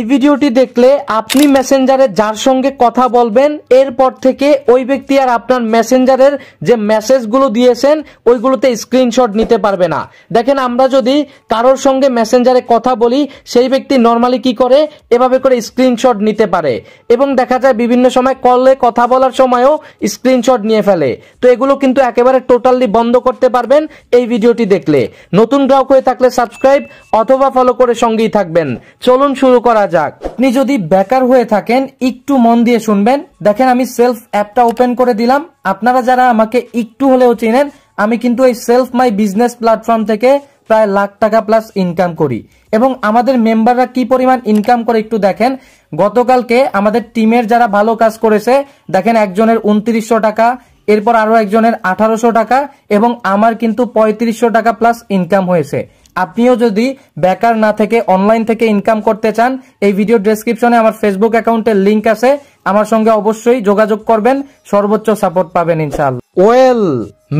এই ভিডিওটি দেখলে আপনি মেসেঞ্জারে যার সঙ্গে কথা বলবেন এরপর থেকে ওই ব্যক্তি আর আপনার মেসেঞ্জারের যে মেসেজগুলো দিয়েছেন ওইগুলোতে স্ক্রিনশট নিতে পারবে না দেখেন আমরা যদি কারোর সঙ্গে মেসেঞ্জারে কথা বলি সেই ব্যক্তি নর্মালি কি করে এভাবে করে স্ক্রিনশট নিতে পারে এবং দেখা যায় বিভিন্ন সময় কলে কথা বলার সময়ও স্ক্রিনশট নিয়ে ফেলে তো এগুলো কিন্তু একেবারে টোটালি বন্ধ করতে পারবেন এই ভিডিওটি দেখলে নতুন গ্রাহক হয়ে থাকলে সাবস্ক্রাইব অথবা ফলো করে সঙ্গেই থাকবেন চলুন শুরু করা যাক আপনি যদি বেকার হয়ে থাকেন একটু মন দিয়ে শুনবেন দেখেন আমি সেলফ অ্যাপটা ওপেন করে দিলাম আপনারা যারা আমাকে একটু হলেও চেনেন আমি কিন্তু এই সেলফ মাই বিজনেস প্ল্যাটফর্ম থেকে প্রায় লাখ টাকা প্লাস ইনকাম করি এবং আমাদের মেম্বাররা কি পরিমাণ ইনকাম করে একটু দেখেন গতকালকে আমাদের টিমের যারা ভালো কাজ করেছে দেখেন একজনের উনত্রিশশো টাকা এরপর আরো একজনের আঠারোশো টাকা এবং আমার কিন্তু পঁয়ত্রিশশো টাকা প্লাস ইনকাম হয়েছে আপনিও যদি বেকার না থেকে অনলাইন থেকে ইনকাম করতে চান এই ভিডিও ডেসক্রিপশনে আমার ফেসবুক অ্যাকাউন্টের লিঙ্ক আছে আমার সঙ্গে অবশ্যই যোগাযোগ করবেন সর্বোচ্চ সাপোর্ট পাবেন ইনশাল ওয়েল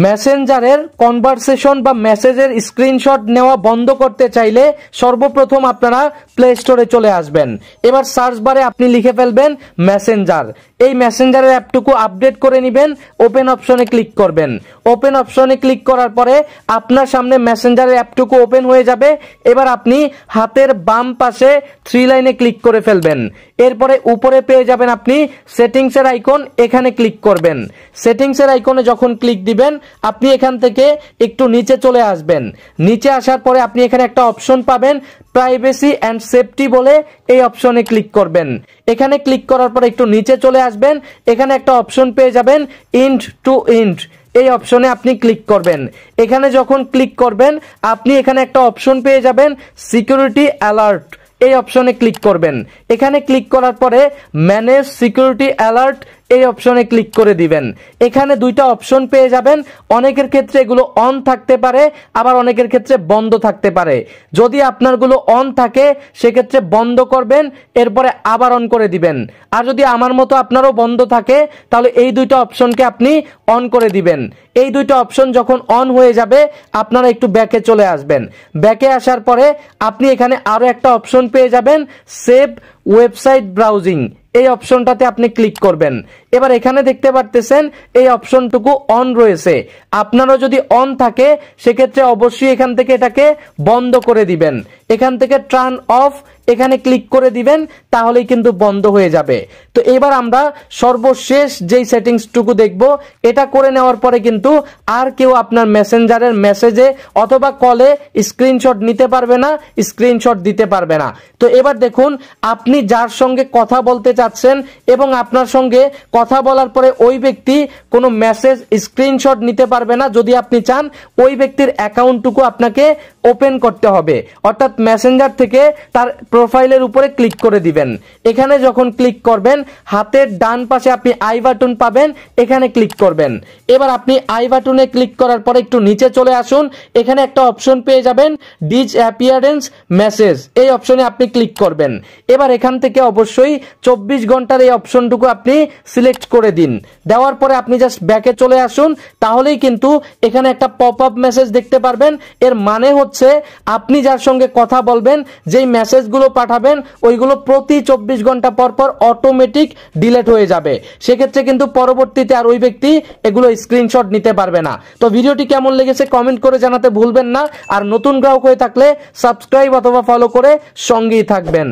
মেসেঞ্জারের কনভারসেশন বা মেসেজের স্ক্রিনশট নেওয়া বন্ধ করতে চাইলে সর্বপ্রথম আপনারা প্লে স্টোরে চলে আসবেন এবার সার্চ বারে আপনি লিখে ফেলবেন মেসেঞ্জার এই মেসেঞ্জারের অ্যাপটুকু আপডেট করে নেবেন ওপেন অপশনে ক্লিক করবেন ওপেন অপশনে ক্লিক করার পরে আপনার সামনে মেসেঞ্জারের অ্যাপটুকু ওপেন হয়ে যাবে এবার আপনি হাতের বাম পাশে থ্রি লাইনে ক্লিক করে ফেলবেন এরপরে উপরে পেয়ে যাবেন আপনি সেটিংসের আইকন এখানে ক্লিক করবেন সেটিংসের আইকনে যখন ক্লিক দিবেন আপনি এখান থেকে একটু নিচে চলে আসবেন নিচে আসার পরে আপনি এখানে একটা অপশন পাবেন প্রাইভেসি অ্যান্ড সেফটি বলে এই অপশনে ক্লিক করবেন এখানে ক্লিক করার পর একটু নিচে চলে আসবেন এখানে একটা অপশন পেয়ে যাবেন ইন্ট টু ইন্ট এই অপশনে আপনি ক্লিক করবেন এখানে যখন ক্লিক করবেন আপনি এখানে একটা অপশন পেয়ে যাবেন সিকিউরিটি অ্যালার্ট এই অপশনে ক্লিক করবেন এখানে ক্লিক করার পরে ম্যানেজ সিকিউরিটি অ্যালার্ট এই অপশনে ক্লিক করে দিবেন এখানে দুইটা অপশন পেয়ে যাবেন অনেকের ক্ষেত্রে এগুলো অন থাকতে পারে আবার অনেকের ক্ষেত্রে বন্ধ থাকতে পারে যদি আপনারগুলো অন থাকে সেক্ষেত্রে বন্ধ করবেন এরপরে আবার অন করে দিবেন আর যদি আমার মতো আপনারও বন্ধ থাকে তাহলে এই দুইটা অপশনকে আপনি অন করে দিবেন এই দুইটা অপশন যখন অন হয়ে যাবে আপনারা একটু ব্যাকে চলে আসবেন ব্যাকে আসার পরে আপনি এখানে আরও একটা অপশন পেয়ে যাবেন সেভ ওয়েবসাইট ব্রাউজিং এই অপশনটাতে আপনি ক্লিক করবেন এবার এখানে দেখতে পারতেছেন এই অপশনটুকু অন রয়েছে আপনারও যদি অন থাকে সেক্ষেত্রে অবশ্যই এখান থেকে এটাকে বন্ধ করে দিবেন এখান থেকে টার্ন অফ এখানে ক্লিক করে দিবেন তাহলেই কিন্তু বন্ধ হয়ে যাবে তো এবার আমরা সর্বশেষ যেই সেটিংসটুকু দেখব এটা করে নেওয়ার পরে কিন্তু আর কেউ আপনার মেসেঞ্জারের মেসেজে অথবা কলে স্ক্রিনশট নিতে পারবে না স্ক্রিনশট দিতে পারবে না তো এবার দেখুন আপনি যার সঙ্গে কথা বলতে চাচ্ছেন এবং আপনার সঙ্গে কথা বলার পরে ওই ব্যক্তি কোনো মেসেজ স্ক্রিনশট নিতে পারবে না যদি আপনি চান ওই ব্যক্তির অ্যাকাউন্টটুকু আপনাকে ওপেন করতে হবে অর্থাৎ মেসেঞ্জার থেকে তার প্রোফাইলের উপরে ক্লিক করে দিবেন এখানে যখন ক্লিক করবেন হাতের ডান পাশে আপনি আই বাটন পাবেন এখানে ক্লিক করবেন এবার আপনি আই বাটনে ক্লিক করার পরে একটু নিচে চলে আসুন এখানে একটা অপশন পেয়ে যাবেন ডিজ অ্যাপিয়ারেন্স মেসেজ এই অপশনে আপনি ক্লিক করবেন এবার এখান থেকে অবশ্যই চব্বিশ ঘন্টার এই অপশনটুকু আপনি সিলেক্ট করে দিন দেওয়ার পরে আপনি জাস্ট ব্যাকে চলে আসুন তাহলেই কিন্তু এখানে একটা পপ আপ মেসেজ দেখতে পারবেন এর মানে হচ্ছে আপনি যার সঙ্গে কথা বলবেন যেই মেসেজগুলো পাঠাবেন ওইগুলো প্রতি চব্বিশ ঘন্টা পর পর অটোমেটিক ডিলেট হয়ে যাবে সেক্ষেত্রে কিন্তু পরবর্তীতে আর ওই ব্যক্তি এগুলো স্ক্রিনশট নিতে পারবে না তো ভিডিওটি কেমন লেগেছে কমেন্ট করে জানাতে ভুলবেন না আর নতুন গ্রাহক হয়ে থাকলে সাবস্ক্রাইব অথবা ফলো করে সঙ্গেই থাকবেন